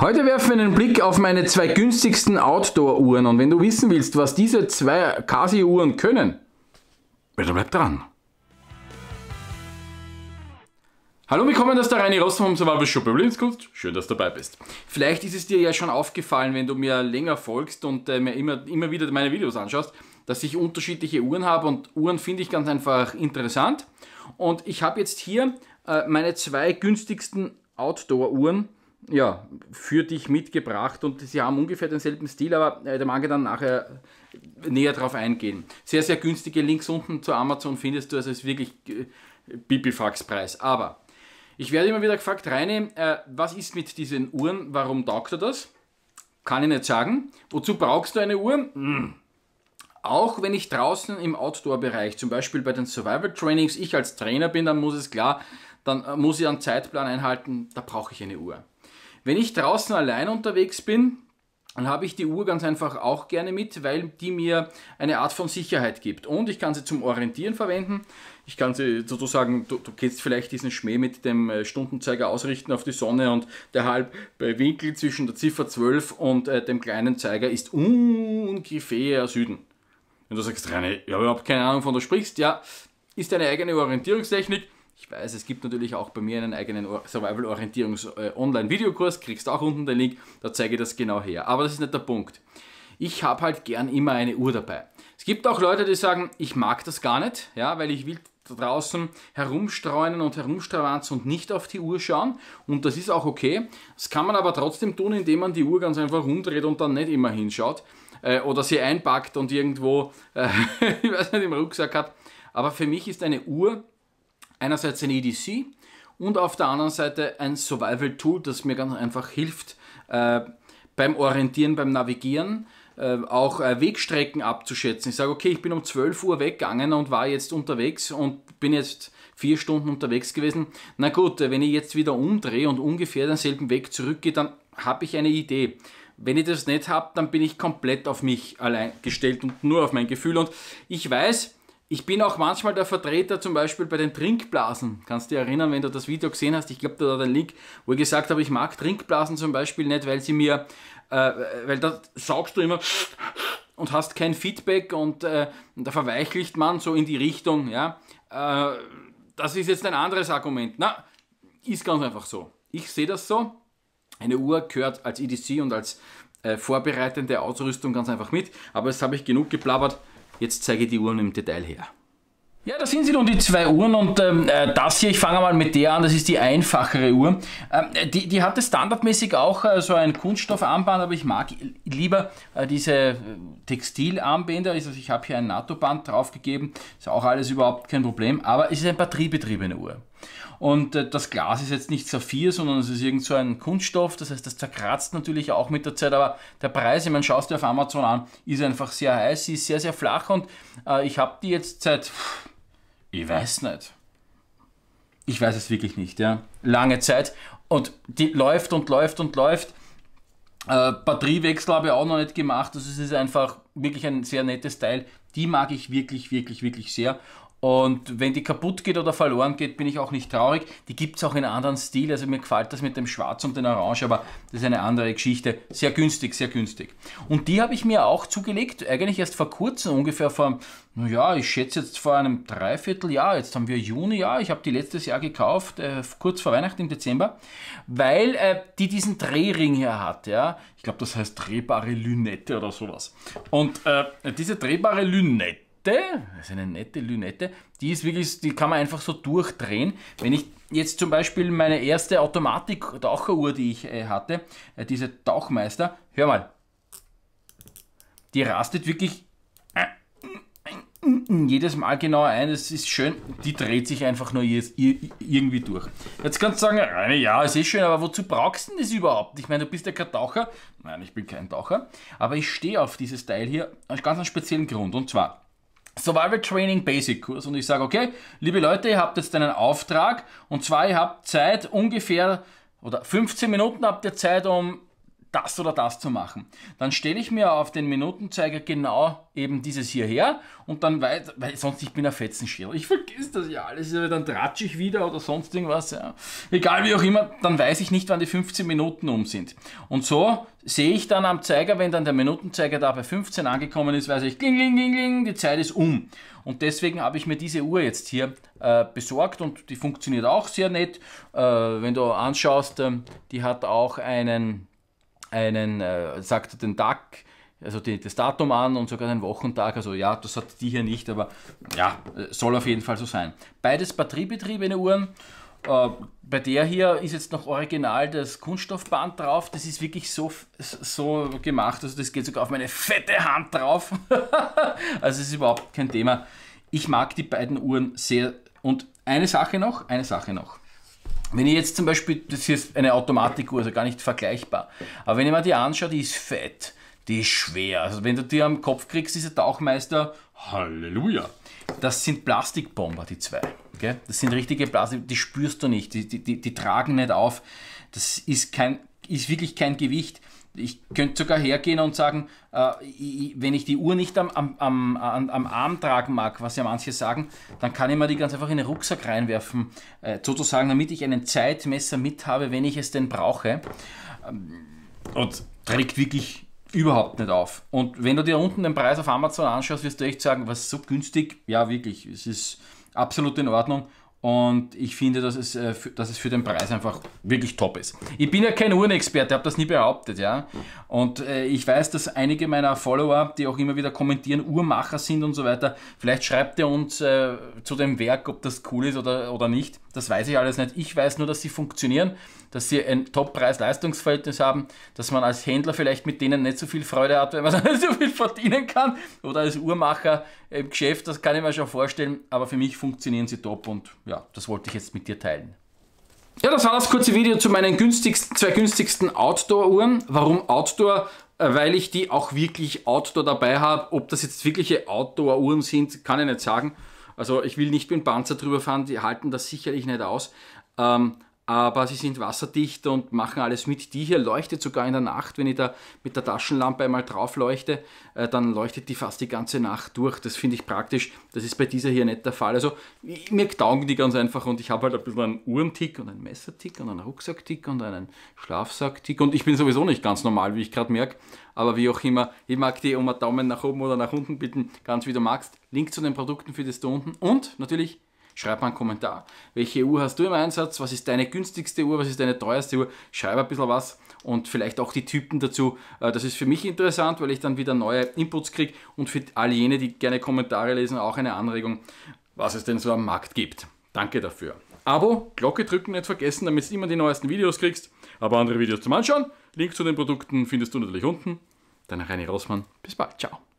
Heute werfen wir einen Blick auf meine zwei günstigsten Outdoor-Uhren und wenn du wissen willst, was diese zwei Casio-Uhren können, dann bleib dran. Hallo, willkommen, das ist der Reini Ross vom Survival Shop Überlebenskunst. Schön, dass du dabei bist. Vielleicht ist es dir ja schon aufgefallen, wenn du mir länger folgst und äh, mir immer, immer wieder meine Videos anschaust, dass ich unterschiedliche Uhren habe und Uhren finde ich ganz einfach interessant. Und ich habe jetzt hier äh, meine zwei günstigsten Outdoor-Uhren ja, für dich mitgebracht und sie haben ungefähr denselben Stil, aber da mag ich dann nachher näher drauf eingehen. Sehr, sehr günstige Links unten zu Amazon findest du, also ist wirklich äh, preis Aber ich werde immer wieder gefragt, Reine, äh, was ist mit diesen Uhren, warum taugt er das? Kann ich nicht sagen. Wozu brauchst du eine Uhr? Hm. Auch wenn ich draußen im Outdoor-Bereich, zum Beispiel bei den Survival-Trainings, ich als Trainer bin, dann muss es klar, dann äh, muss ich einen Zeitplan einhalten, da brauche ich eine Uhr. Wenn ich draußen allein unterwegs bin, dann habe ich die Uhr ganz einfach auch gerne mit, weil die mir eine Art von Sicherheit gibt. Und ich kann sie zum Orientieren verwenden. Ich kann sie sozusagen, du, du kennst vielleicht diesen Schmäh mit dem äh, Stundenzeiger ausrichten auf die Sonne und der halbe äh, Winkel zwischen der Ziffer 12 und äh, dem kleinen Zeiger ist ungefähr Süden. Wenn du sagst, Rainer, ich habe überhaupt keine Ahnung, von du sprichst, ja, ist deine eigene Orientierungstechnik ich weiß, es gibt natürlich auch bei mir einen eigenen Survival-Orientierungs-Online-Videokurs, äh, kriegst auch unten den Link, da zeige ich das genau her. Aber das ist nicht der Punkt. Ich habe halt gern immer eine Uhr dabei. Es gibt auch Leute, die sagen, ich mag das gar nicht, ja, weil ich will draußen herumstreunen und herumstravanzen und nicht auf die Uhr schauen. Und das ist auch okay. Das kann man aber trotzdem tun, indem man die Uhr ganz einfach rumdreht und dann nicht immer hinschaut. Äh, oder sie einpackt und irgendwo, äh, ich weiß nicht, im Rucksack hat. Aber für mich ist eine Uhr einerseits ein EDC und auf der anderen Seite ein Survival-Tool, das mir ganz einfach hilft äh, beim Orientieren, beim Navigieren, äh, auch äh, Wegstrecken abzuschätzen. Ich sage, okay, ich bin um 12 Uhr weggegangen und war jetzt unterwegs und bin jetzt vier Stunden unterwegs gewesen. Na gut, äh, wenn ich jetzt wieder umdrehe und ungefähr denselben Weg zurückgehe, dann habe ich eine Idee. Wenn ich das nicht habe, dann bin ich komplett auf mich allein gestellt und nur auf mein Gefühl. Und ich weiß, ich bin auch manchmal der Vertreter, zum Beispiel bei den Trinkblasen. Kannst du dir erinnern, wenn du das Video gesehen hast? Ich glaube, da war der Link, wo ich gesagt habe, ich mag Trinkblasen zum Beispiel nicht, weil sie mir, äh, weil da saugst du immer und hast kein Feedback und äh, da verweichlicht man so in die Richtung, ja. Äh, das ist jetzt ein anderes Argument. Na, ist ganz einfach so. Ich sehe das so. Eine Uhr gehört als EDC und als äh, vorbereitende Ausrüstung ganz einfach mit. Aber jetzt habe ich genug geplappert. Jetzt zeige ich die Uhren im Detail her. Ja, da sind sie nun die zwei Uhren und ähm, äh, das hier, ich fange mal mit der an, das ist die einfachere Uhr. Ähm, äh, die, die hatte standardmäßig auch äh, so ein Kunststoffarmband, aber ich mag lieber äh, diese äh, Textilarmbänder. Also ich habe hier ein NATO-Band draufgegeben, ist auch alles überhaupt kein Problem, aber es ist eine batteriebetriebene Uhr. Und äh, das Glas ist jetzt nicht Saphir, sondern es ist irgend so ein Kunststoff. Das heißt, das zerkratzt natürlich auch mit der Zeit. Aber der Preis, ich meine, schaust du auf Amazon an, ist einfach sehr heiß. Sie ist sehr, sehr flach. Und äh, ich habe die jetzt seit, ich weiß nicht. Ich weiß es wirklich nicht, ja. Lange Zeit. Und die läuft und läuft und läuft. Äh, Batteriewechsel habe ich auch noch nicht gemacht. Also es ist einfach wirklich ein sehr nettes Teil. Die mag ich wirklich, wirklich, wirklich sehr. Und wenn die kaputt geht oder verloren geht, bin ich auch nicht traurig. Die gibt es auch in einem anderen Stil. Also mir gefällt das mit dem Schwarz und dem Orange, aber das ist eine andere Geschichte. Sehr günstig, sehr günstig. Und die habe ich mir auch zugelegt, eigentlich erst vor kurzem, ungefähr vor, naja, ich schätze jetzt vor einem Dreivierteljahr. Jetzt haben wir Juni, ja, ich habe die letztes Jahr gekauft, äh, kurz vor Weihnachten im Dezember, weil äh, die diesen Drehring hier hat. Ja? Ich glaube, das heißt drehbare Lünette oder sowas. Und äh, diese drehbare Lünette, das ist eine nette Lünette, die ist wirklich, die kann man einfach so durchdrehen. Wenn ich jetzt zum Beispiel meine erste Automatik-Taucheruhr, die ich äh, hatte, äh, diese Tauchmeister, hör mal, die rastet wirklich äh, jedes Mal genau ein, das ist schön, die dreht sich einfach nur irgendwie durch. Jetzt kannst du sagen, ja, es ist schön, aber wozu brauchst du das überhaupt? Ich meine, du bist ja kein Taucher. Nein, ich bin kein Taucher, aber ich stehe auf dieses Teil hier aus ganz einem speziellen Grund und zwar, Survival Training Basic Kurs und ich sage, okay, liebe Leute, ihr habt jetzt einen Auftrag und zwar ihr habt Zeit ungefähr oder 15 Minuten habt ihr Zeit, um das oder das zu machen. Dann stelle ich mir auf den Minutenzeiger genau eben dieses hier her und dann weiß, weil sonst ich bin ein Fetzenschädel. Ich vergesse das ja alles, dann tratsche ich wieder oder sonst irgendwas. Ja. Egal wie auch immer, dann weiß ich nicht, wann die 15 Minuten um sind. Und so sehe ich dann am Zeiger, wenn dann der Minutenzeiger da bei 15 angekommen ist, weiß ich, kling, kling, kling, kling, die Zeit ist um. Und deswegen habe ich mir diese Uhr jetzt hier äh, besorgt und die funktioniert auch sehr nett. Äh, wenn du anschaust, äh, die hat auch einen einen, äh, sagt den Tag, also die, das Datum an und sogar den Wochentag. Also ja, das hat die hier nicht, aber ja, äh, soll auf jeden Fall so sein. Beides batteriebetriebene Uhren. Äh, bei der hier ist jetzt noch original das Kunststoffband drauf. Das ist wirklich so, so gemacht. Also das geht sogar auf meine fette Hand drauf. also es ist überhaupt kein Thema. Ich mag die beiden Uhren sehr. Und eine Sache noch, eine Sache noch. Wenn ich jetzt zum Beispiel, das hier ist eine Automatikuhr, also gar nicht vergleichbar, aber wenn ich mir die anschaue, die ist fett, die ist schwer. Also wenn du die am Kopf kriegst, ist Tauchmeister, Halleluja. Das sind Plastikbomber, die zwei. Gell? Das sind richtige Plastik, die spürst du nicht, die, die, die, die tragen nicht auf. Das ist, kein, ist wirklich kein Gewicht. Ich könnte sogar hergehen und sagen, äh, ich, wenn ich die Uhr nicht am, am, am, am, Arm tragen mag, was ja manche sagen, dann kann ich mir die ganz einfach in den Rucksack reinwerfen, äh, sozusagen, damit ich einen Zeitmesser mit habe, wenn ich es denn brauche. Ähm, und trägt wirklich überhaupt nicht auf. Und wenn du dir unten den Preis auf Amazon anschaust, wirst du echt sagen, was so günstig, ja wirklich, es ist absolut in Ordnung. Und ich finde, dass es, äh, für, dass es für den Preis einfach wirklich top ist. Ich bin ja kein Uhrenexperte, habe das nie behauptet, ja. Und äh, ich weiß, dass einige meiner Follower, die auch immer wieder kommentieren, Uhrmacher sind und so weiter. Vielleicht schreibt ihr uns äh, zu dem Werk, ob das cool ist oder, oder nicht. Das weiß ich alles nicht. Ich weiß nur, dass sie funktionieren, dass sie ein Top-Preis-Leistungsverhältnis haben, dass man als Händler vielleicht mit denen nicht so viel Freude hat, weil man so viel verdienen kann. Oder als Uhrmacher im Geschäft, das kann ich mir schon vorstellen. Aber für mich funktionieren sie top und ja, das wollte ich jetzt mit dir teilen. Ja, das war das kurze Video zu meinen günstigsten, zwei günstigsten Outdoor-Uhren. Warum Outdoor? Äh, weil ich die auch wirklich Outdoor dabei habe. Ob das jetzt wirkliche Outdoor-Uhren sind, kann ich nicht sagen. Also ich will nicht mit dem Panzer drüber fahren, die halten das sicherlich nicht aus. Ähm, aber sie sind wasserdicht und machen alles mit. Die hier leuchtet sogar in der Nacht, wenn ich da mit der Taschenlampe einmal drauf leuchte, äh, dann leuchtet die fast die ganze Nacht durch. Das finde ich praktisch. Das ist bei dieser hier nicht der Fall. Also mir taugen die ganz einfach und ich habe halt ein bisschen einen Uhrentick und einen Messertick und einen Rucksacktick und einen Schlafsacktick und ich bin sowieso nicht ganz normal, wie ich gerade merke. Aber wie auch immer, ich mag die um einen Daumen nach oben oder nach unten bitten, ganz wie du magst. Link zu den Produkten findest du unten und natürlich Schreib mal einen Kommentar. Welche Uhr hast du im Einsatz? Was ist deine günstigste Uhr? Was ist deine teuerste Uhr? Schreib ein bisschen was und vielleicht auch die Typen dazu. Äh, das ist für mich interessant, weil ich dann wieder neue Inputs kriege und für all jene, die gerne Kommentare lesen, auch eine Anregung, was es denn so am Markt gibt. Danke dafür. Abo, Glocke drücken nicht vergessen, damit du immer die neuesten Videos kriegst. Aber andere Videos zum Anschauen. Link zu den Produkten findest du natürlich unten. Dein Reini Rossmann. Bis bald. Ciao.